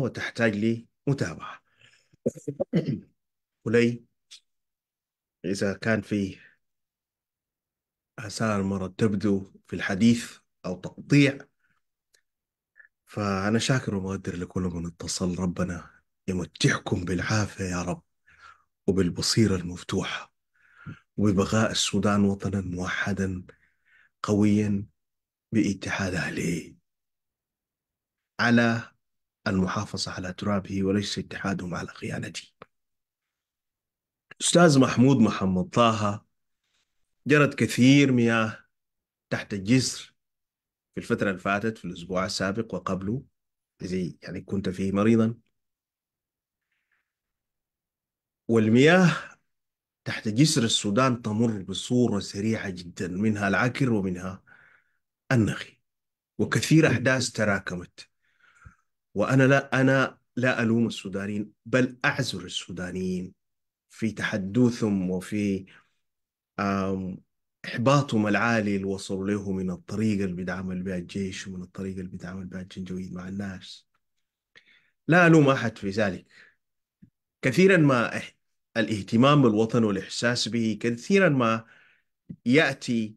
وتحتاج لمتابعة ولي إذا كان في أسال المرة تبدو في الحديث أو تقطيع فأنا شاكر ومقدر لكل من اتصل ربنا يمتعكم بالعافية يا رب وبالبصيرة المفتوحة وببقاء السودان وطنا موحدا قويا باتحاد أهله على المحافظة على ترابه وليس اتحادهم على خيانته أستاذ محمود محمد طه جرت كثير مياه تحت الجسر في الفترة اللي فاتت في الأسبوع السابق وقبله زي يعني كنت فيه مريضا والمياه تحت جسر السودان تمر بصورة سريعة جدا منها العكر ومنها النخي وكثير أحداث تراكمت وأنا لا أنا لا ألوم السودانيين بل أعذر السودانيين في تحدثهم وفي إحباطهم العالي اللي وصلوا له من الطريقة اللي بيتعامل بها الجيش ومن الطريقة اللي بيتعامل بها الجنجويد مع الناس لا ألوم أحد في ذلك كثيرا ما الاهتمام بالوطن والإحساس به كثيرا ما يأتي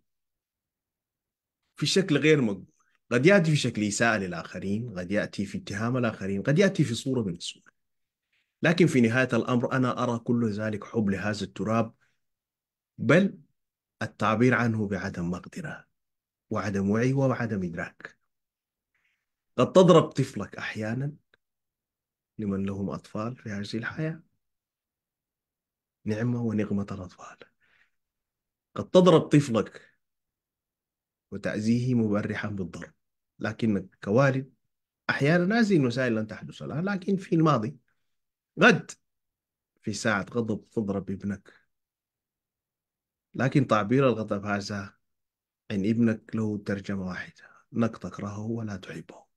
في شكل غير مقبول قد يأتي في شكل إساءة للآخرين قد يأتي في اتهام الآخرين قد يأتي في صورة من الصور لكن في نهاية الأمر أنا أرى كل ذلك حب لهذا التراب بل التعبير عنه بعدم مقدرة وعدم وعي وعدم إدراك قد تضرب طفلك أحيانا لمن لهم أطفال في هذه الحياة نعمة ونقمة الأطفال قد تضرب طفلك وتأذيه مبرحا بالضرب لكن كوالد أحيانا هذه المسائل لن تحدث لها لكن في الماضي قد في ساعة غضب تضرب ابنك لكن تعبير الغضب هذا عن ابنك له ترجمة واحدة أنك تكرهه ولا تحبه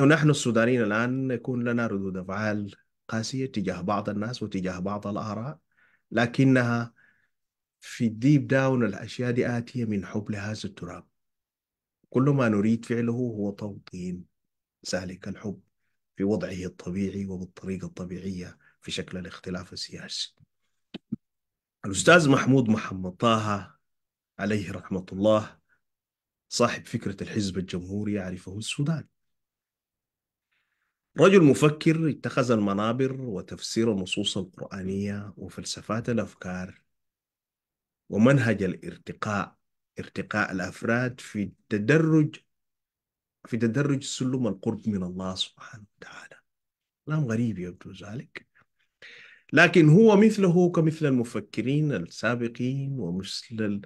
ونحن السودانيين الآن يكون لنا ردود أفعال قاسية تجاه بعض الناس وتجاه بعض الآراء لكنها في الديب داون الأشياء دي آتية من حب لهذا التراب كل ما نريد فعله هو توطين ذلك الحب في وضعه الطبيعي وبالطريقة الطبيعية في شكل الاختلاف السياسي الأستاذ محمود محمد طه عليه رحمة الله صاحب فكرة الحزب الجمهوري يعرفه السودان رجل مفكر اتخذ المنابر وتفسير النصوص القرآنية وفلسفات الأفكار ومنهج الارتقاء ارتقاء الأفراد في تدرج في تدرج سلم القرب من الله سبحانه وتعالى كلام غريب يبدو ذلك لكن هو مثله كمثل المفكرين السابقين ومثل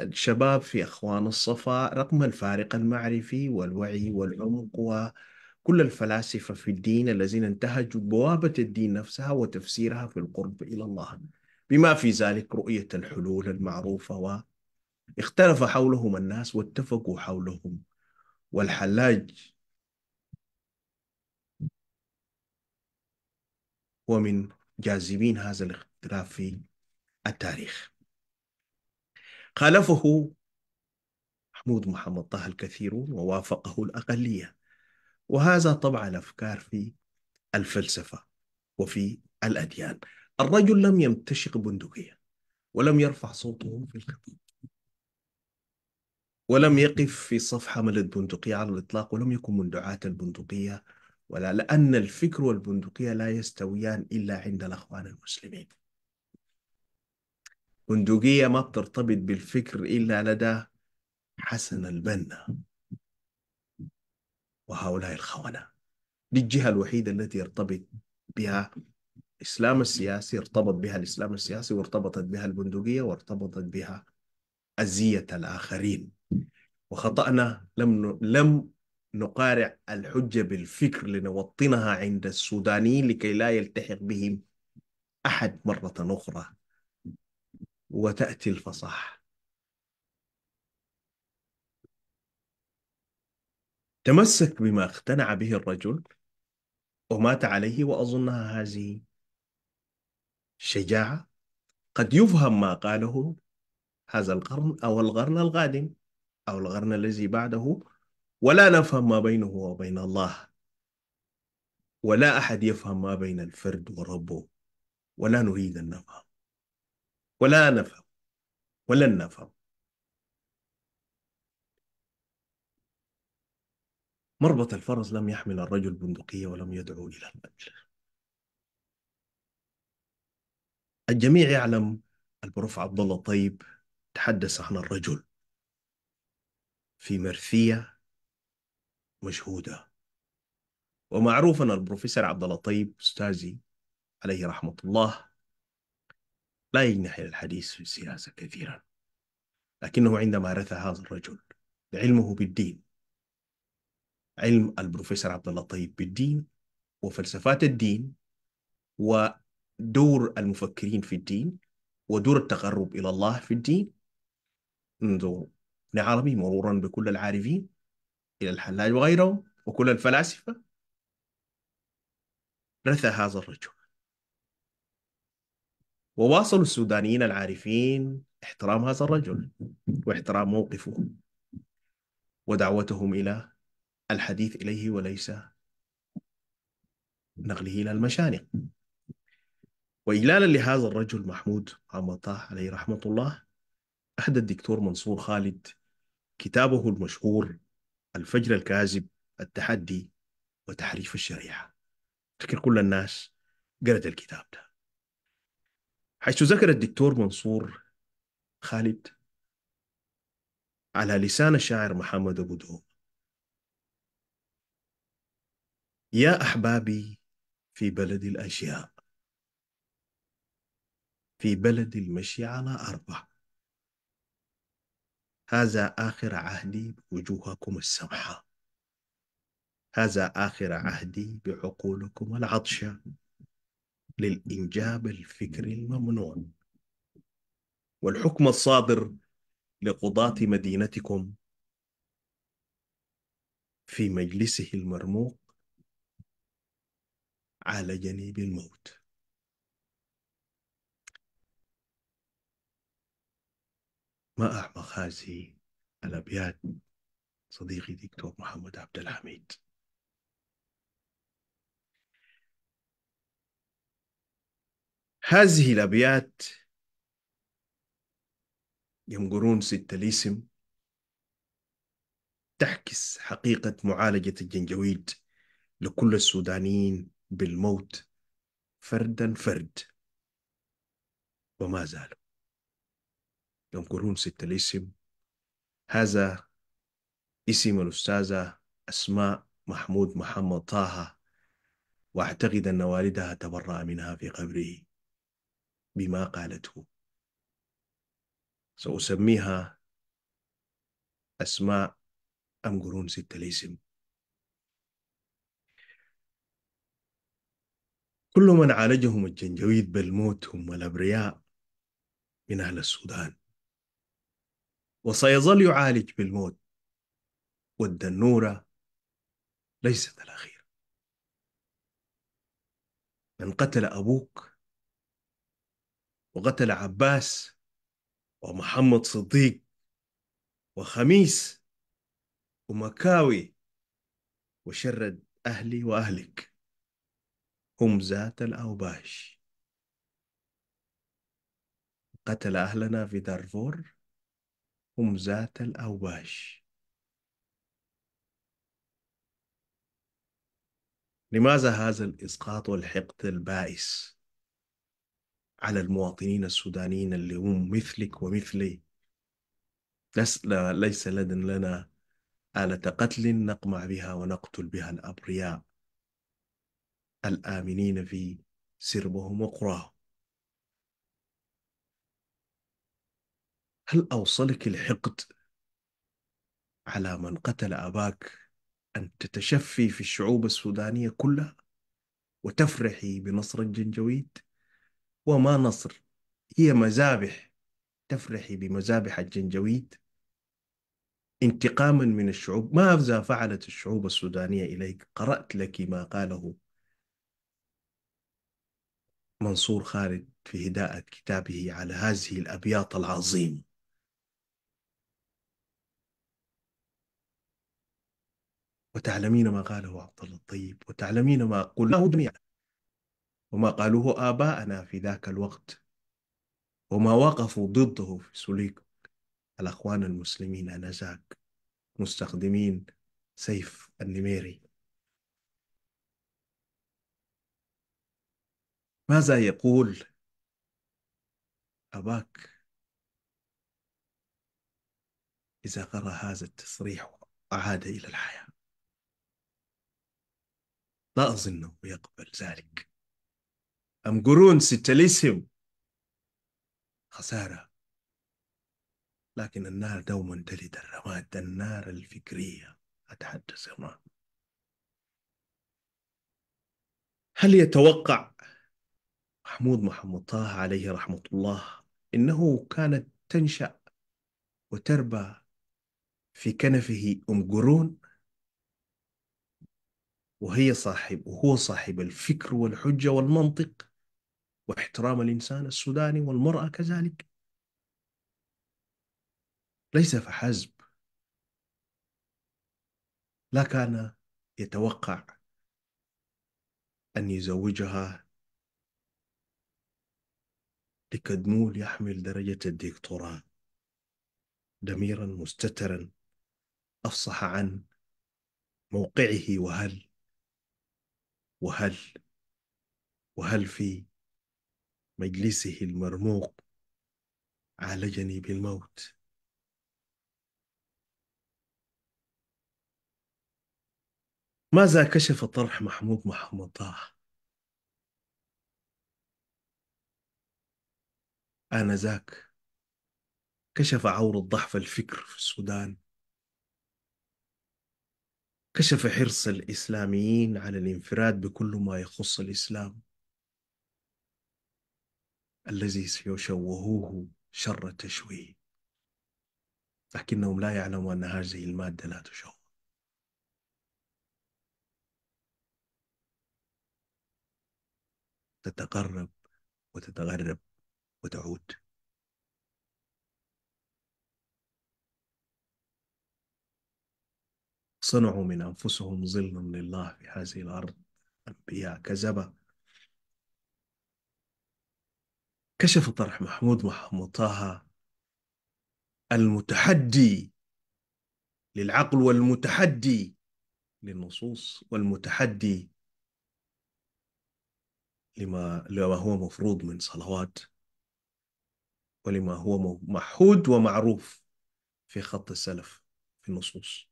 الشباب في أخوان الصفا رغم الفارق المعرفي والوعي والعمق وكل الفلاسفة في الدين الذين انتهجوا بوابة الدين نفسها وتفسيرها في القرب إلى الله بما في ذلك رؤية الحلول المعروفة اختلف حولهم الناس واتفقوا حولهم والحلاج هو من جاذبين هذا الاختلاف في التاريخ خالفه محمود محمد طه الكثيرون ووافقه الأقلية وهذا طبع الأفكار في الفلسفة وفي الأديان الرجل لم يمتشق بندقية ولم يرفع صوته في الخطيب ولم يقف في صف حمل البندقية على الإطلاق ولم يكن من دعاة البندقية ولا لأن الفكر والبندقية لا يستويان إلا عند الأخوان المسلمين بندقية ما بترتبط بالفكر إلا لدى حسن البنا وهؤلاء الخونة دي الجهة الوحيدة التي يرتبط بها الإسلام السياسي ارتبط بها الإسلام السياسي وارتبطت بها البندقية وارتبطت بها أذية الآخرين وخطأنا لم لم نقارع الحجة بالفكر لنوطنها عند السودانيين لكي لا يلتحق بهم أحد مرة أخرى وتأتي الفصاحة تمسك بما اقتنع به الرجل ومات عليه وأظنها هذه شجاعة قد يفهم ما قاله هذا القرن أو القرن القادم أو القرن الذي بعده ولا نفهم ما بينه وبين الله ولا أحد يفهم ما بين الفرد وربه ولا نريد أن نفهم ولا نفهم ولن نفهم مربط الفرس لم يحمل الرجل بندقية ولم يدعو إلى القتل الجميع يعلم البروف عبد الله طيب تحدث عن الرجل في مرثيه مشهودة ومعروف ان البروفيسور عبد طيب استاذي عليه رحمه الله لا يجنح الى الحديث في السياسه كثيرا لكنه عندما رث هذا الرجل علمه بالدين علم البروفيسور عبد طيب بالدين وفلسفات الدين ودور المفكرين في الدين ودور التقرب الى الله في الدين منذ عربي مرورا بكل العارفين إلى الحلاج وغيره وكل الفلاسفة رثى هذا الرجل وواصلوا السودانيين العارفين احترام هذا الرجل واحترام موقفه ودعوتهم إلى الحديث إليه وليس نقله إلى المشانق وإجلالا لهذا الرجل محمود عمطاه عليه رحمة الله أحد الدكتور منصور خالد كتابه المشهور الفجر الكاذب التحدي وتحريف الشريعة تذكر كل الناس قرأت الكتاب ده حيث ذكر الدكتور منصور خالد على لسان الشاعر محمد أبو دوم يا أحبابي في بلد الأشياء في بلد المشي على أربع هذا آخر عهدي بوجوهكم السمحة هذا آخر عهدي بعقولكم العطشة للإنجاب الفكري الممنوع والحكم الصادر لقضاة مدينتكم في مجلسه المرموق على جنيب الموت ما أعمق هذه الأبيات صديقي دكتور محمد عبد الحميد هذه الأبيات ينقرون ست الاسم تعكس حقيقة معالجة الجنجويد لكل السودانيين بالموت فردا فرد وما زالوا ينكرون ست الاسم هذا اسم الأستاذة أسماء محمود محمد طه وأعتقد أن والدها تبرأ منها في قبره بما قالته سأسميها أسماء أم قرون ست الاسم كل من عالجهم الجنجويد بالموت هم الأبرياء من أهل السودان وسيظل يعالج بالموت والدنورة ليست الأخيرة من قتل أبوك وقتل عباس ومحمد صديق وخميس ومكاوي وشرد أهلي وأهلك هم ذات الأوباش قتل أهلنا في دارفور همزة الأوباش لماذا هذا الإسقاط والحقد البائس على المواطنين السودانيين اللي هم مثلك ومثلي ليس لدن لنا آلة قتل نقمع بها ونقتل بها الأبرياء الآمنين في سربهم وقراهم هل أوصلك الحقد على من قتل أباك أن تتشفي في الشعوب السودانية كلها وتفرحي بنصر الجنجويد وما نصر هي مذابح تفرحي بمذابح الجنجويد انتقاما من الشعوب ماذا فعلت الشعوب السودانية إليك قرأت لك ما قاله منصور خالد في هداءة كتابه على هذه الأبيات العظيمة وتعلمين ما قاله عبد الله الطيب وتعلمين ما قلناه جميعا وما قالوه آباءنا في ذاك الوقت وما وقفوا ضده في سليك الأخوان المسلمين آنذاك مستخدمين سيف النميري ماذا يقول أباك إذا قرأ هذا التصريح وعاد إلى الحياة لا أظنه يقبل ذلك أم قرون ستة خسارة لكن النار دوما تلد الرماد النار الفكرية أتحدث هنا هل يتوقع محمود محمد طه عليه رحمة الله إنه كانت تنشأ وتربى في كنفه أم قرون وهي صاحب وهو صاحب الفكر والحجة والمنطق واحترام الإنسان السوداني والمرأة كذلك ليس فحسب لا كان يتوقع أن يزوجها لكدمول يحمل درجة الدكتوراه دميرا مستترا أفصح عن موقعه وهل وهل وهل في مجلسه المرموق عالجني بالموت ماذا كشف طرح محمود محمد طه آنذاك كشف عور الضعف الفكر في السودان كشف حرص الإسلاميين على الانفراد بكل ما يخص الإسلام الذي سيشوهوه شر تشويه لكنهم لا يعلموا أن هذه المادة لا تشوه تتقرب وتتغرب وتعود صنعوا من أنفسهم ظلا لله في هذه الأرض أنبياء كذبة كشف طرح محمود محمود طه المتحدي للعقل والمتحدي للنصوص والمتحدي لما, لما هو مفروض من صلوات ولما هو محود ومعروف في خط السلف في النصوص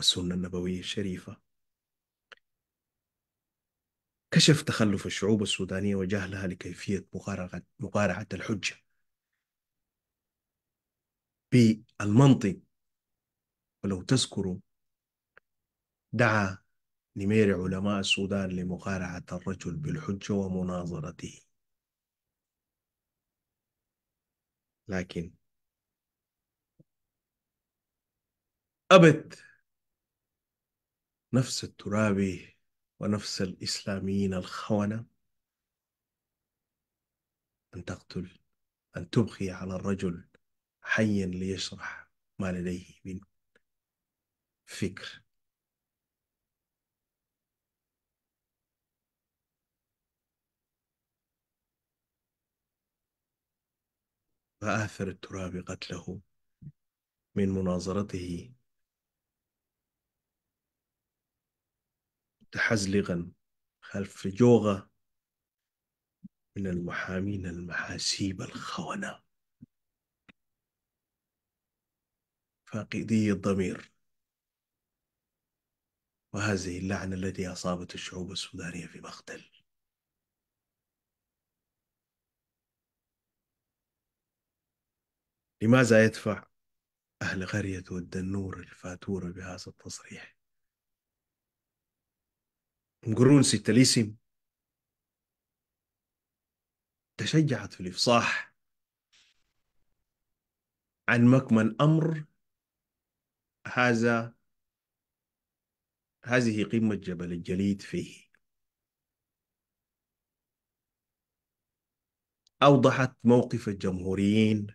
والسنة النبوية الشريفة كشف تخلف الشعوب السودانية وجهلها لكيفية مقارعة الحجة بالمنطق ولو تذكروا دعا نمير علماء السودان لمقارعة الرجل بالحجة ومناظرته لكن أبد نفس الترابي ونفس الإسلاميين الخونة أن تقتل أن تبقي على الرجل حيا ليشرح ما لديه من فكر فآثر التراب قتله من مناظرته متحزلقا خلف جوغة من المحامين المحاسيب الخونة فاقدي الضمير وهذه اللعنة التي أصابت الشعوب السودانية في مقتل لماذا يدفع أهل قرية والدنور الفاتورة بهذا التصريح incongruency الاسم تشجعت في الإفصاح عن مكمن أمر هذا هذه قمة جبل الجليد فيه أوضحت موقف الجمهوريين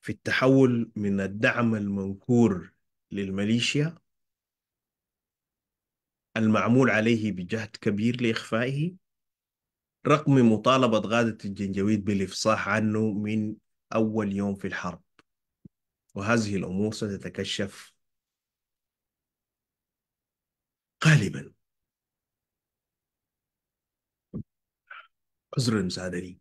في التحول من الدعم المنكور للميليشيا المعمول عليه بجهد كبير لإخفائه رغم مطالبة غادة الجنجويد بالإفصاح عنه من أول يوم في الحرب وهذه الأمور ستتكشف غالبا عذرا سادني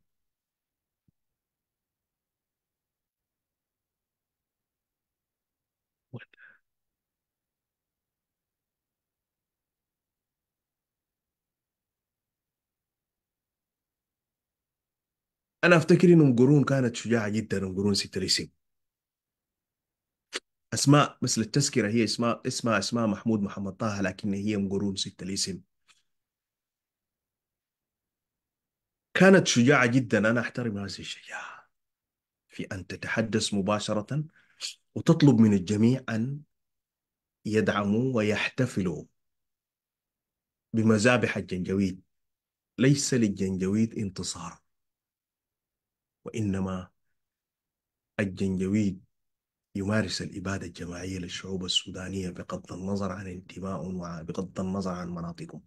انا افتكر ان ام قرون كانت شجاعه جدا ام قرون ست الاسم اسماء مثل التذكره هي اسماء اسمها اسماء محمود محمد طه لكن هي ام قرون ست الاسم كانت شجاعه جدا انا احترم هذه الشجاعه في ان تتحدث مباشره وتطلب من الجميع ان يدعموا ويحتفلوا بمذابح الجنجويد ليس للجنجويد انتصار وإنما الجنجويد يمارس الإبادة الجماعية للشعوب السودانية بغض النظر عن انتمائهم وبغض النظر عن مناطقهم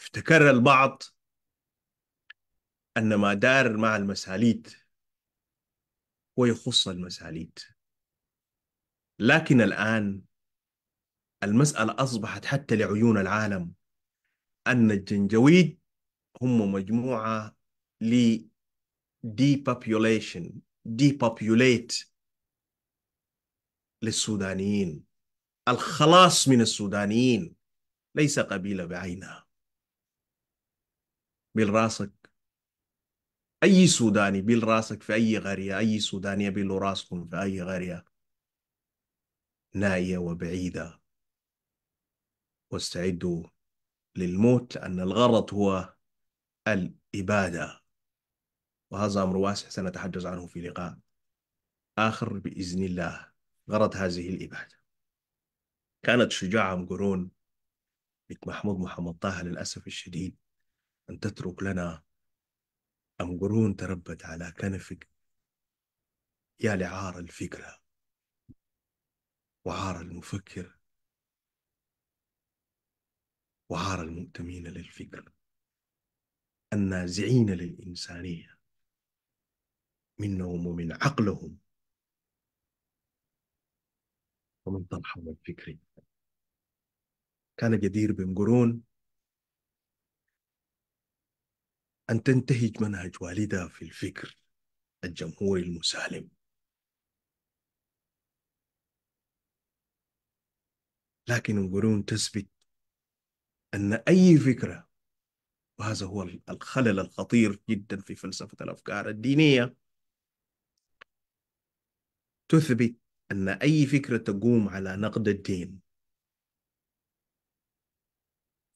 افتكر البعض أن ما دار مع المساليت ويخص المساليت لكن الآن المسألة أصبحت حتى لعيون العالم أن الجنجويد هم مجموعة depopulation depopulate للسودانيين الخلاص من السودانيين ليس قبيلة بعينها بيل راسك أي سوداني بيل راسك في أي قرية أي سودانية بيلوا راسكم في أي قرية نائية وبعيدة واستعدوا للموت لأن الغرض هو الإبادة وهذا أمر واسع سنتحدث عنه في لقاء آخر بإذن الله غرض هذه الإبادة كانت شجاعة مقرون بنت محمود محمد طه للأسف الشديد أن تترك لنا أم قرون تربت على كنفك يا لعار الفكرة وعار المفكر وعار المؤتمين للفكر النازعين للإنسانية منهم ومن عقلهم ومن طلحهم الفكري كان جدير بن قرون أن تنتهج منهج والدها في الفكر الجمهوري المسالم لكن قرون تثبت أن أي فكرة وهذا هو الخلل الخطير جدا في فلسفة الأفكار الدينية تثبت أن أي فكرة تقوم على نقد الدين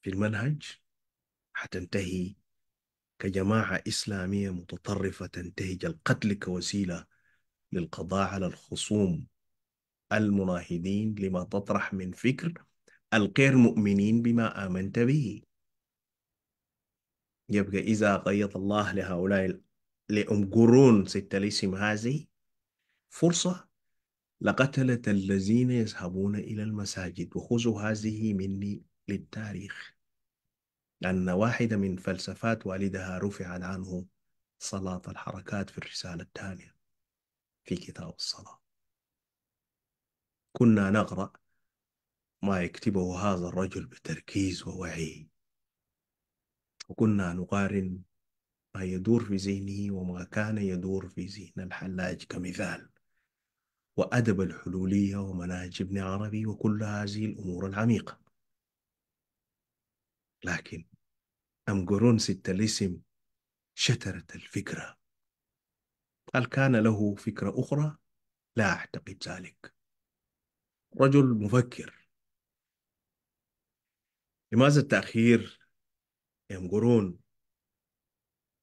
في المنهج حتنتهي كجماعة إسلامية متطرفة تنتهج القتل كوسيلة للقضاء على الخصوم المناهضين لما تطرح من فكر الغير مؤمنين بما آمنت به يبقى إذا قيض الله لهؤلاء لأم قرون ستة الاسم هذه فرصة لقتلة الذين يذهبون إلى المساجد وخذوا هذه مني للتاريخ لأن واحدة من فلسفات والدها رفعت عنه صلاة الحركات في الرسالة الثانية في كتاب الصلاة كنا نقرأ ما يكتبه هذا الرجل بتركيز ووعي وكنا نقارن ما يدور في ذهنه وما كان يدور في ذهن الحلاج كمثال وأدب الحلولية ومناهج ابن عربي وكل هذه الأمور العميقة لكن أم قرون ست الاسم شترت الفكرة هل كان له فكرة أخرى؟ لا أعتقد ذلك رجل مفكر لماذا التأخير قرون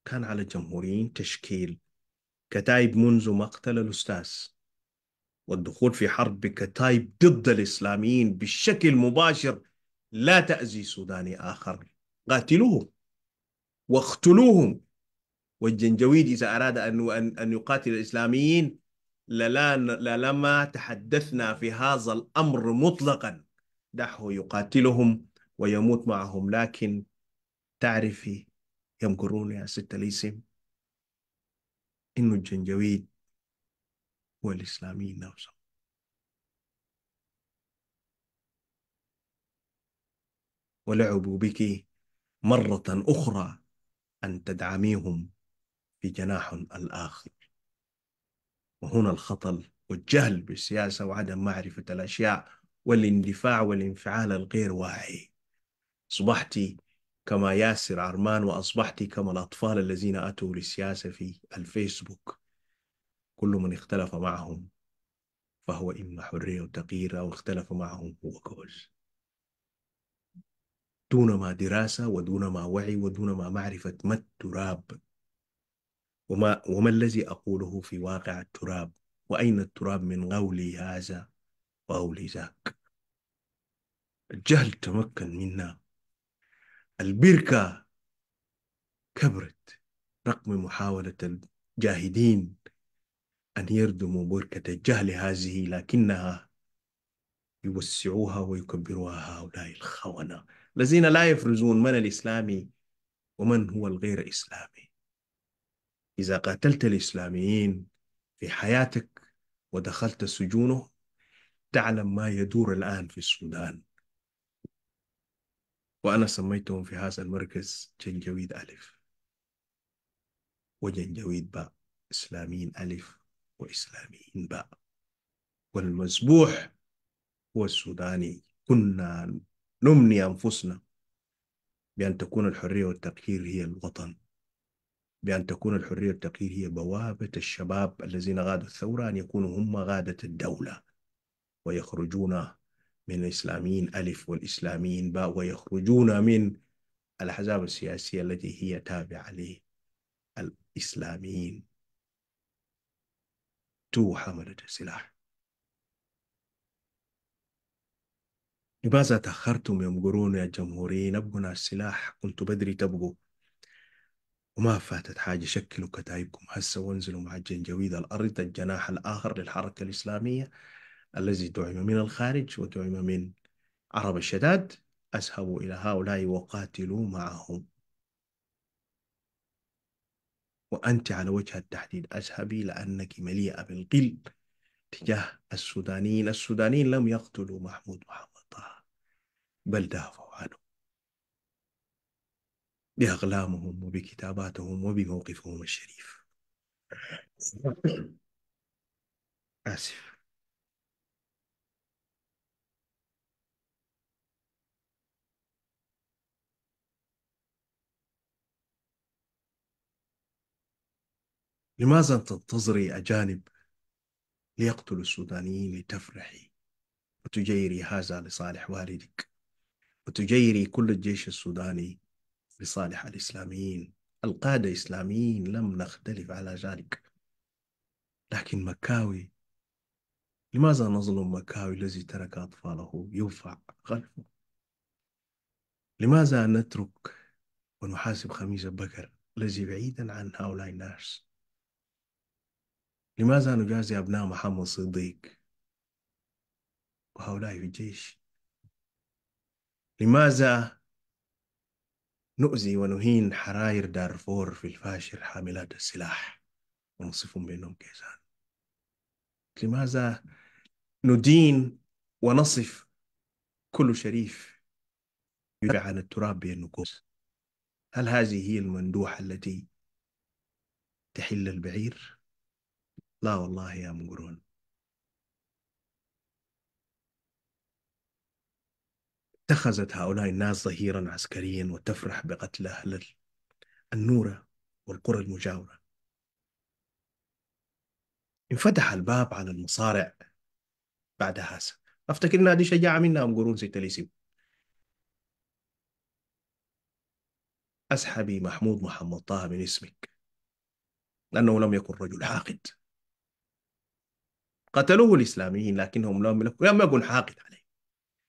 كان على الجمهوريين تشكيل كتائب منذ مقتل الأستاذ والدخول في حرب كتايب ضد الإسلاميين بشكل مباشر لا تأذي سوداني آخر قاتلوهم واقتلوهم والجنجويد إذا أراد أن أن يقاتل الإسلاميين لما تحدثنا في هذا الأمر مطلقا دعه يقاتلهم ويموت معهم لكن تعرفي يمكرون يا ست ليسم إنه الجنجويد والإسلاميين نفسهم ولعبوا بك مرة أخرى أن تدعميهم في جناح الآخر وهنا الخطل والجهل بالسياسة وعدم معرفة الأشياء والاندفاع والانفعال الغير واعي أصبحت كما ياسر عرمان وأصبحت كما الأطفال الذين أتوا للسياسة في الفيسبوك كل من اختلف معهم فهو إما حرية وتغيير أو اختلف معهم هو كوز دون ما دراسة ودون ما وعي ودون ما معرفة ما التراب وما, وما الذي أقوله في واقع التراب وأين التراب من قولي هذا وقولي ذاك الجهل تمكن منا البركة كبرت رقم محاولة الجاهدين أن يردموا بركة الجهل هذه لكنها يوسعوها ويكبروها هؤلاء الخونة الذين لا يفرزون من الإسلامي ومن هو الغير إسلامي إذا قاتلت الإسلاميين في حياتك ودخلت سجونه تعلم ما يدور الآن في السودان وأنا سميتهم في هذا المركز جنجويد ألف وجنجويد باء إسلاميين ألف وإسلاميين بقى والمذبوح هو السوداني كنا نمني أنفسنا بأن تكون الحرية والتقهير هي الوطن بأن تكون الحرية والتقهير هي بوابة الشباب الذين غادوا الثورة أن يكونوا هم غادة الدولة ويخرجون من الإسلاميين ألف والإسلاميين باء ويخرجون من الأحزاب السياسية التي هي تابعة للإسلاميين تو حملة السلاح لماذا تأخرتم قرون يا الجمهوريين أبقنا السلاح كنت بدري تبقوا وما فاتت حاجة شكلوا كتايبكم هسه وانزلوا مع الجنجويد الأرض الجناح الآخر للحركة الإسلامية الذي دعم من الخارج ودعم من عرب الشداد أذهبوا إلى هؤلاء وقاتلوا معهم وأنت على وجه التحديد اذهبي لأنك مليئة بالقل تجاه السودانيين السودانيين لم يقتلوا محمود محمد طه بل دافعوا عنه بأقلامهم وبكتاباتهم وبموقفهم الشريف آسف لماذا تنتظري أجانب ليقتلوا السودانيين لتفرحي وتجيري هذا لصالح والدك وتجيري كل الجيش السوداني لصالح الإسلاميين القادة إسلاميين لم نختلف على ذلك لكن مكاوي لماذا نظلم مكاوي الذي ترك أطفاله يوفع خلفه لماذا نترك ونحاسب خميس بكر الذي بعيدا عن هؤلاء الناس لماذا نجازي أبناء محمد صديق وهؤلاء في الجيش لماذا نؤذي ونهين حرائر دارفور في الفاشر حاملات السلاح ونصفهم بأنهم كيسان لماذا ندين ونصف كل شريف يدعى عن التراب بالنكوس هل هذه هي المندوحة التي تحل البعير لا والله يا مقرون اتخذت هؤلاء الناس ظهيرا عسكريا وتفرح بقتل أهل النورة والقرى المجاورة انفتح الباب على المصارع بعد هذا افتكرنا دي شجاعة منا أم قرون ستليسيب أسحبي محمود محمد طه من اسمك لأنه لم يكن رجل حاقد قتلوه الإسلاميين لكنهم لم يكن لم يكن حاقد عليه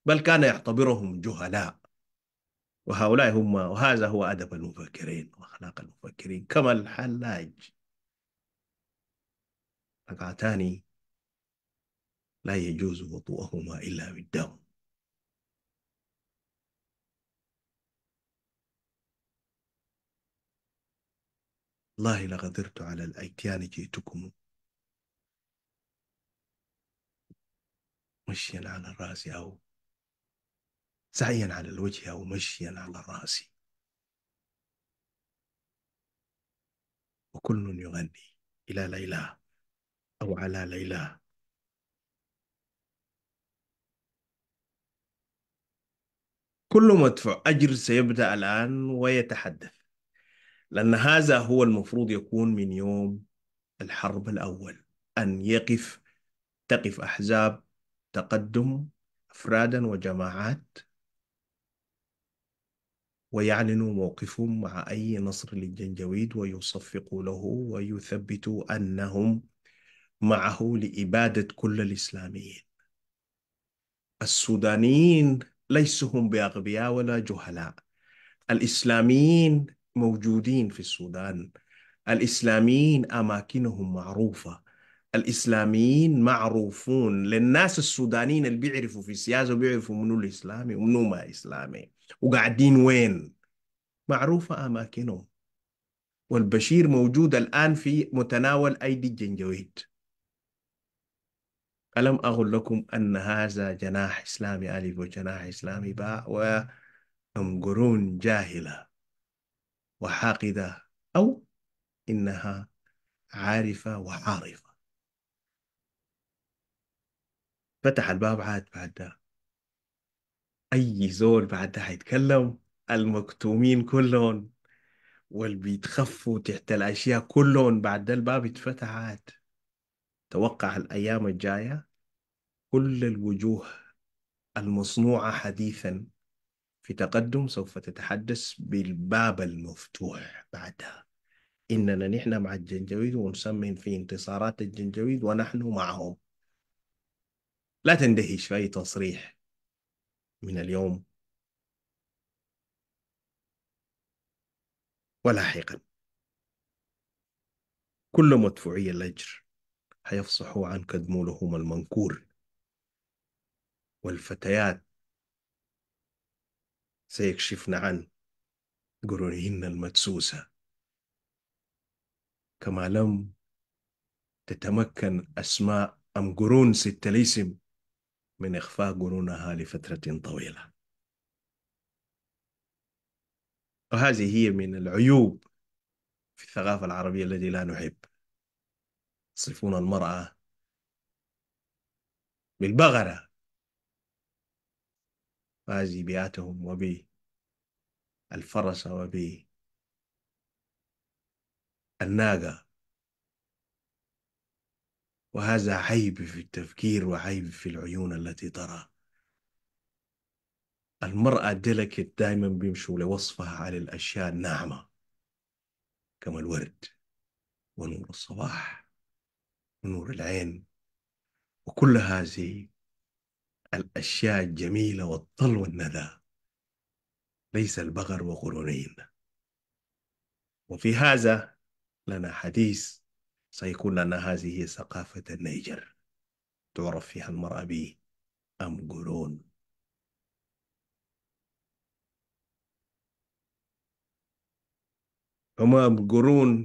بل كان يعتبرهم جهلاء وهؤلاء هم وهذا هو أدب المفكرين وأخلاق المفكرين كما الحلاج ركعتان لا يجوز وضوءهما إلا بالدم والله لغدرت على الأيتيان جئتكم مشيا على الرأس أو سعيا على الوجه أو مشيا على الرأس وكل يغني إلى ليلى أو على ليلى كل مدفوع أجر سيبدأ الآن ويتحدث لأن هذا هو المفروض يكون من يوم الحرب الأول أن يقف تقف أحزاب تقدم أفرادا وجماعات ويعلنوا موقفهم مع أي نصر للجنجويد ويصفقوا له ويثبتوا أنهم معه لإبادة كل الإسلاميين السودانيين ليسوا هم بأغبياء ولا جهلاء الإسلاميين موجودين في السودان الإسلاميين أماكنهم معروفة الاسلاميين معروفون للناس السودانيين اللي بيعرفوا في السياسه وبيعرفوا منو الاسلامي ومنو ما اسلامي وقاعدين وين معروفه اماكنهم والبشير موجود الان في متناول ايدي الجنجويد ألم أقل لكم أن هذا جناح إسلامي ألف وجناح إسلامي باء وهم قرون جاهلة وحاقدة أو إنها عارفة وعارفه فتح الباب عاد بعدها اي زول بعدها حيتكلم المكتومين كلهم واللي بيتخفوا تحت الاشياء كلهم بعد ده الباب اتفتح عاد توقع الايام الجايه كل الوجوه المصنوعه حديثا في تقدم سوف تتحدث بالباب المفتوح بعدها إننا نحن مع الجنجويد ونسمن في انتصارات الجنجويد ونحن معهم لا تندهش في أي تصريح من اليوم ولاحقا كل مدفوعي الأجر حيفصحوا عنك ذمولهم المنكور والفتيات سيكشفن عن قرونهن المدسوسة كما لم تتمكن أسماء أم قرون ست الاسم من إخفاء جنونها لفترة طويلة وهذه هي من العيوب في الثقافة العربية التي لا نحب يصفون المرأة بالبغرة هذه بيئتهم وبالفرس الناقة وهذا عيب في التفكير وعيب في العيون التي ترى المرأة ديليكت دائما بيمشوا لوصفها على الأشياء الناعمة كما الورد ونور الصباح ونور العين وكل هذه الأشياء الجميلة والطل والندى ليس البقر وقرونين وفي هذا لنا حديث سيكون لنا هذه ثقافة النيجر تعرف فيها المرأة أم قرون أم قرون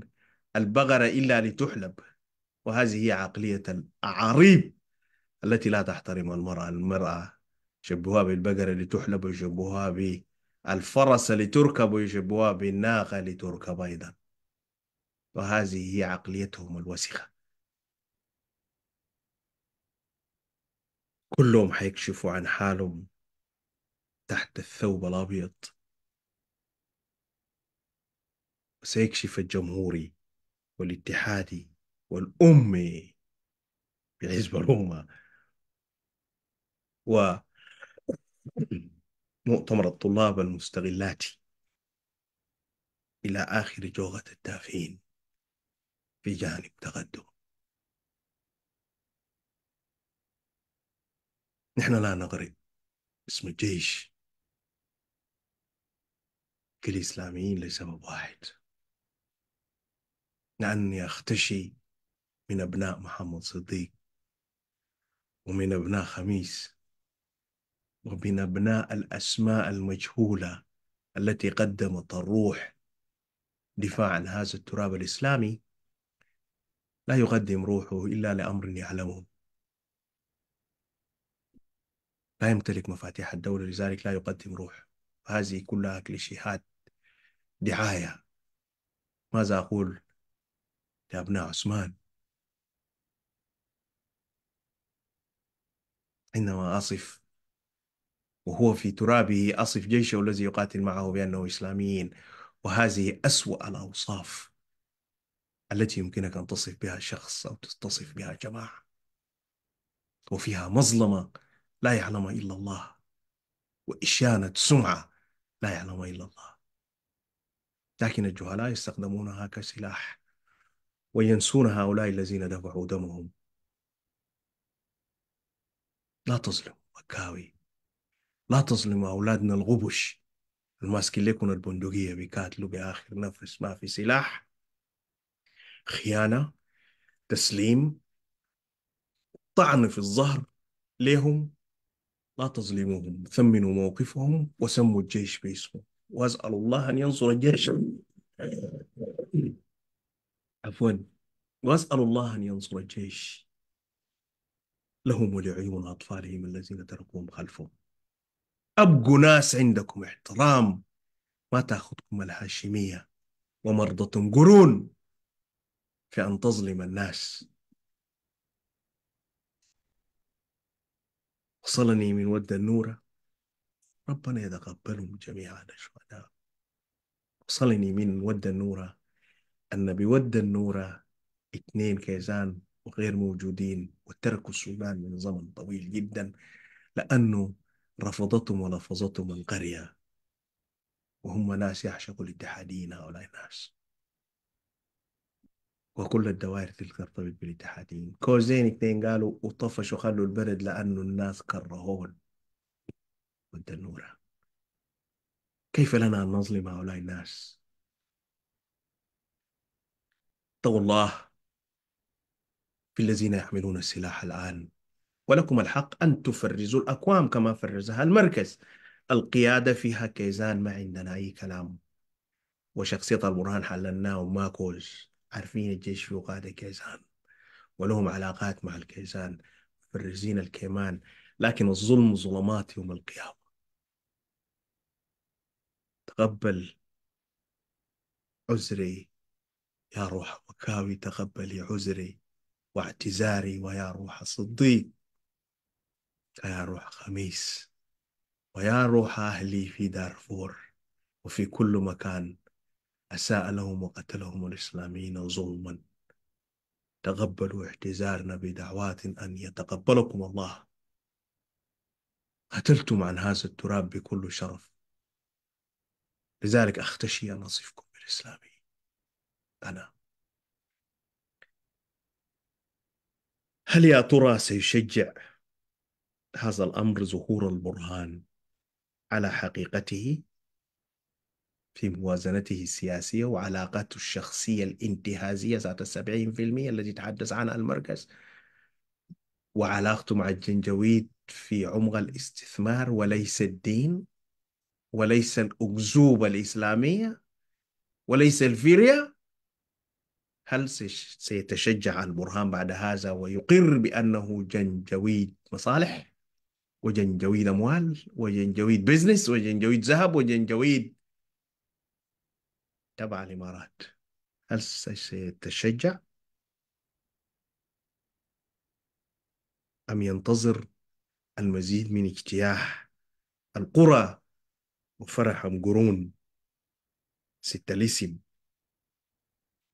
البقرة إلا لتحلب وهذه هي عقلية العريب التي لا تحترم المرأة المرأة يشبهوها بالبقرة لتحلب ويشبهوها بالفرس لتركب ويشبهوها بالناقة لتركب أيضا وهذه هي عقليتهم الوسخة كلهم حيكشفوا عن حالهم تحت الثوب الأبيض وسيكشف الجمهوري والاتحادي والأمي بالنسبة روما و مؤتمر الطلاب المستغلاتي إلى آخر جوغة التافهين في جانب تقدم نحن لا نغرق اسم الجيش كالإسلاميين لسبب واحد لأني أختشي من أبناء محمد صديق ومن أبناء خميس ومن أبناء الأسماء المجهولة التي قدمت الروح دفاع عن هذا التراب الإسلامي لا يقدم روحه إلا لأمر يعلمه لا يمتلك مفاتيح الدولة لذلك لا يقدم روح هذه كلها كليشيهات دعاية ماذا أقول لأبناء عثمان عندما أصف وهو في ترابه أصف جيشه الذي يقاتل معه بأنه إسلاميين وهذه أسوأ الأوصاف التي يمكنك أن تصف بها شخص أو تصف بها جماعة وفيها مظلمة لا يعلمها إلا الله وإشانة سمعة لا يعلمها إلا الله لكن الجهلاء يستخدمونها كسلاح وينسون هؤلاء الذين دفعوا دمهم لا تظلم مكاوي لا تظلم أولادنا الغبش الماسكين لكم البندقية بيقاتلوا بآخر نفس ما في سلاح خيانه تسليم طعن في الظهر لهم لا تظلموهم ثمنوا موقفهم وسموا الجيش باسمه واسال الله ان ينصر الجيش عفوا واسال الله ان ينصر الجيش لهم ولعيون اطفالهم الذين تركوهم خلفهم ابقوا ناس عندكم احترام ما تاخذكم الهاشميه ومرضة قرون في أن تظلم الناس وصلني من ود النور ربنا يتقبلهم جميعا الشهداء وصلني من ود النور أن بود النور اثنين كيزان وغير موجودين وتركوا السودان من زمن طويل جدا لأنه رفضتهم ولفظتهم القرية وهم ناس يعشقوا الاتحادين هؤلاء الناس وكل الدوائر تلك ترتبط بالاتحادين كوزين اثنين قالوا وطفشوا خلوا البلد لأنه الناس كرهون ضد النورة كيف لنا أن نظلم هؤلاء الناس اتقوا الله في الذين يحملون السلاح الآن ولكم الحق أن تفرزوا الأكوام كما فرزها المركز القيادة فيها كيزان ما عندنا أي كلام وشخصية البرهان حللناه كوز عارفين الجيش في قادة كيزان ولهم علاقات مع الكيزان فرزين الكيمان لكن الظلم ظلمات يوم القيامة تقبل عذري يا روح مكاوي تقبلي عذري واعتذاري ويا روح صدي يا روح خميس ويا روح أهلي في دارفور وفي كل مكان أساء لهم وقتلهم الإسلاميين ظلما تقبلوا اعتذارنا بدعوات أن يتقبلكم الله قتلتم عن هذا التراب بكل شرف لذلك أختشي أن أصفكم بالإسلامي أنا هل يا ترى سيشجع هذا الأمر ظهور البرهان على حقيقته في موازنته السياسية وعلاقاته الشخصية الانتهازية ذات السبعين في المية التي تحدث عنها المركز وعلاقته مع الجنجويد في عمق الاستثمار وليس الدين وليس الأكذوبة الإسلامية وليس الفيريا هل سيتشجع البرهان بعد هذا ويقر بأنه جنجويد مصالح وجنجويد أموال وجنجويد بزنس وجنجويد ذهب وجنجويد تبع الإمارات هل سيتشجع أم ينتظر المزيد من اجتياح القرى وفرحهم قرون ستلسم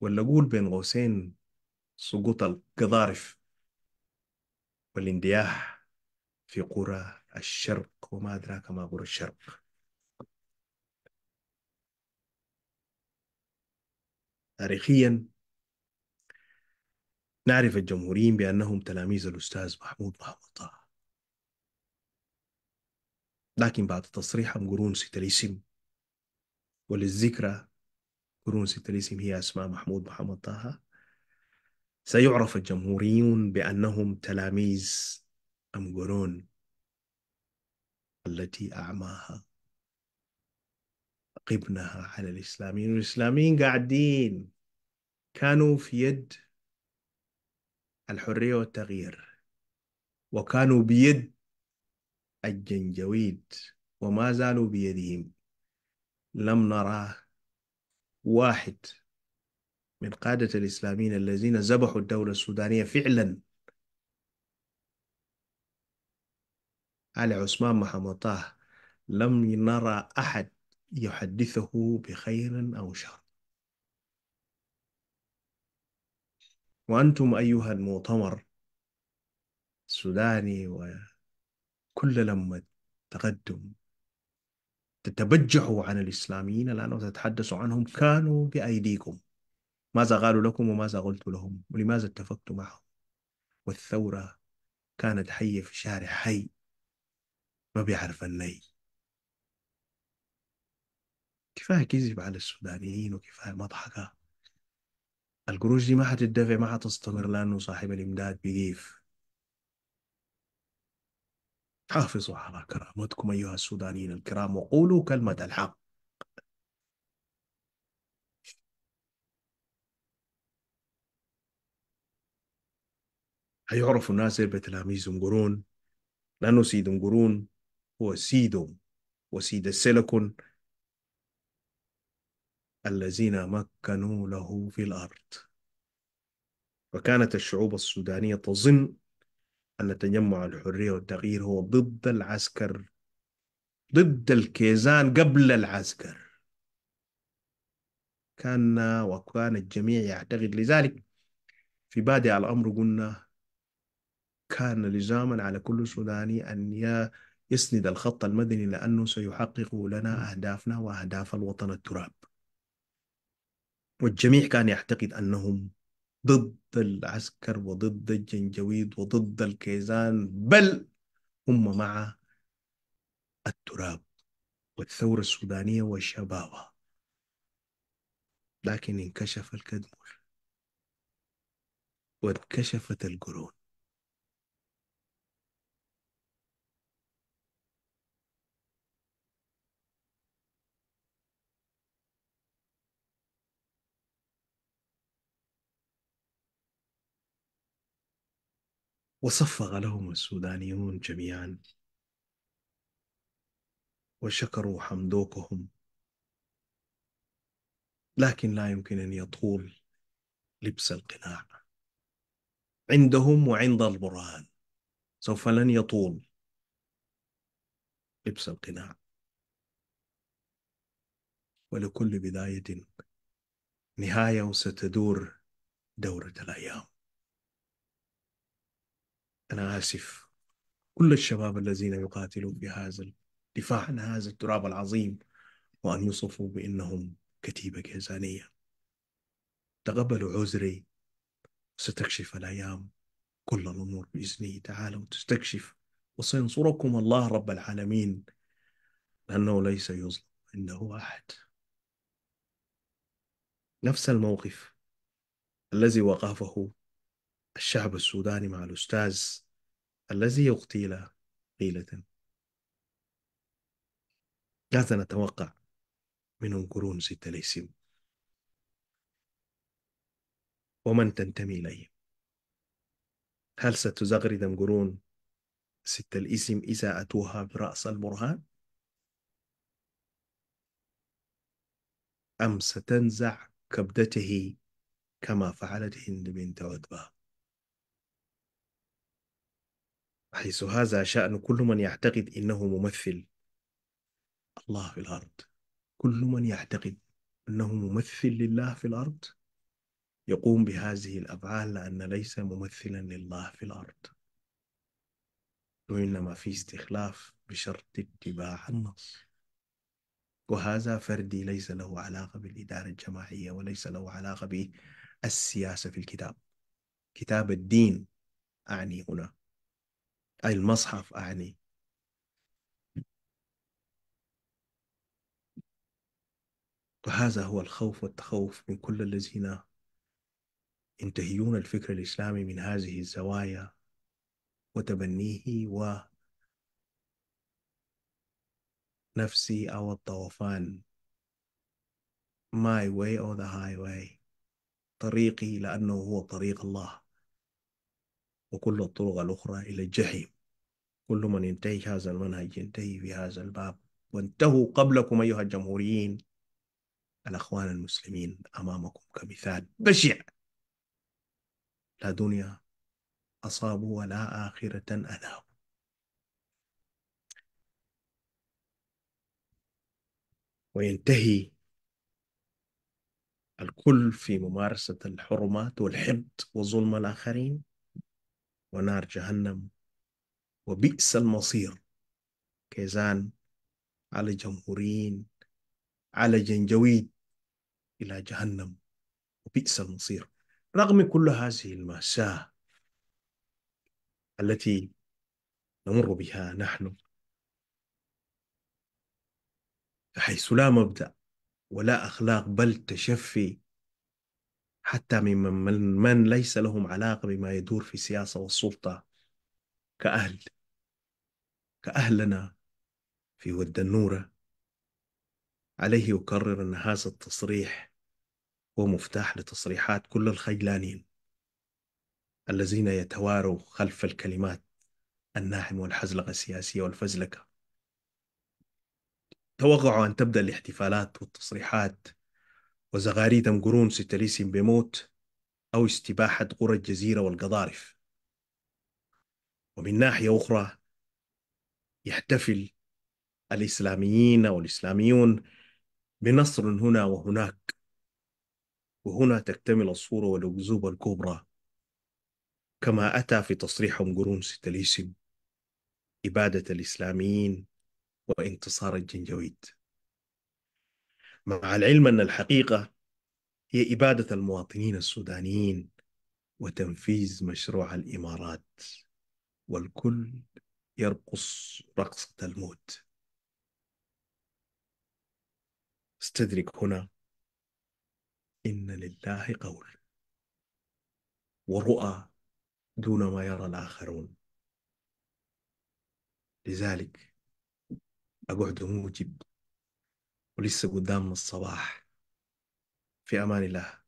ولا أقول بين قوسين سقوط القذارف والاندياح في قرى الشرق وما أدراك ما قرى الشرق تاريخيا نعرف الجمهوريين بأنهم تلاميذ الأستاذ محمود محمد طه لكن بعد تصريح قرون ستليسم وللذكرى قرون ستليسم هي أسماء محمود محمد طه سيعرف الجمهوريون بأنهم تلاميذ أم قرون التي أعماها قبنها على الإسلاميين والإسلاميين قاعدين كانوا في يد الحرية والتغيير وكانوا بيد الجنجويد وما زالوا بيدهم لم نرى واحد من قادة الإسلاميين الذين ذبحوا الدولة السودانية فعلا على عثمان محمد طه لم نرى أحد يحدثه بخير أو شر وأنتم أيها المؤتمر السوداني وكل لما تقدم تتبجحوا عن الإسلاميين الآن وتتحدثوا عنهم كانوا بأيديكم ماذا قالوا لكم وماذا قلت لهم ولماذا اتفقت معهم والثورة كانت حية في شارع حي ما بيعرف الليل كفايه كذب على السودانيين وكفايه مضحكه القروش دي ما حتدفع ما حتستمر لانه صاحب الامداد بيقيف حافظوا على كرامتكم ايها السودانيين الكرام وقولوا كلمه الحق هيعرفوا الناس إيه بتلاميذ قرون لانه سيد قرون هو سيدهم وسيد السيليكون الذين مكنوا له في الأرض وكانت الشعوب السودانية تظن أن تجمع الحرية والتغيير هو ضد العسكر ضد الكيزان قبل العسكر كان وكان الجميع يعتقد لذلك في بادئ الأمر قلنا كان لزاما على كل سوداني أن يسند الخط المدني لأنه سيحقق لنا أهدافنا وأهداف الوطن التراب والجميع كان يعتقد أنهم ضد العسكر وضد الجنجويد وضد الكيزان بل هم مع التراب والثورة السودانية وشبابها لكن انكشف الكذب وانكشفت القرون وصفغ لهم السودانيون جميعا وشكروا حمدوكهم لكن لا يمكن أن يطول لبس القناع عندهم وعند البرهان سوف لن يطول لبس القناع ولكل بداية نهاية وستدور دورة الأيام أنا آسف كل الشباب الذين يقاتلون بهذا الدفاع عن هذا التراب العظيم وأن يوصفوا بأنهم كتيبة جهزانية تقبلوا عذري ستكشف الأيام كل الأمور بإذنه تعالى وتستكشف وسينصركم الله رب العالمين لأنه ليس يظلم عنده أحد نفس الموقف الذي وقفه الشعب السوداني مع الأستاذ الذي اغتيل قيلة كانت نتوقع منهم قرون ستة ليسم ومن تنتمي إليهم هل ستزغرد قرون ستة الاسم إذا أتوها برأس البرهان أم ستنزع كبدته كما فعلت هند بنت عتبة حيث هذا شأن كل من يعتقد إنه ممثل الله في الأرض كل من يعتقد أنه ممثل لله في الأرض يقوم بهذه الأفعال لأن ليس ممثلا لله في الأرض وإنما في استخلاف بشرط اتباع النص وهذا فردي ليس له علاقة بالإدارة الجماعية وليس له علاقة بالسياسة في الكتاب كتاب الدين أعني هنا أي المصحف أعني وهذا هو الخوف والتخوف من كل الذين ينتهيون الفكر الإسلامي من هذه الزوايا وتبنيه و نفسي أو الطوفان my way or the highway طريقي لأنه هو طريق الله وكل الطرق الأخرى إلى الجحيم كل من ينتهي هذا المنهج ينتهي في هذا الباب وانتهوا قبلكم أيها الجمهوريين الأخوان المسلمين أمامكم كمثال بشع لا دنيا أصابوا ولا آخرة أذابوا وينتهي الكل في ممارسة الحرمات والحقد وظلم الآخرين ونار جهنم وبئس المصير كيزان على جمهورين على جنجويد إلى جهنم وبئس المصير رغم كل هذه المأساة التي نمر بها نحن حيث لا مبدأ ولا أخلاق بل تشفي حتى ممن من ليس لهم علاقة بما يدور في السياسة والسلطة كأهل كأهلنا في ود النورة عليه يكرر أن هذا التصريح هو مفتاح لتصريحات كل الخيلانين الذين يتواروا خلف الكلمات الناعمة والحزلقة السياسية والفزلكة توقعوا أن تبدأ الاحتفالات والتصريحات ام قرون ستليسم بموت أو استباحة قرى الجزيرة والقضارف ومن ناحية أخرى يحتفل الإسلاميين والإسلاميون بنصر هنا وهناك وهنا تكتمل الصورة والأكذوبة الكبرى كما أتى في ام قرون ستليسم إبادة الإسلاميين وانتصار الجنجويد مع العلم أن الحقيقة هي إبادة المواطنين السودانيين وتنفيذ مشروع الإمارات والكل يرقص رقصة الموت استدرك هنا إن لله قول ورؤى دون ما يرى الآخرون لذلك أقعد موجب ولسه قدامنا الصباح في امان الله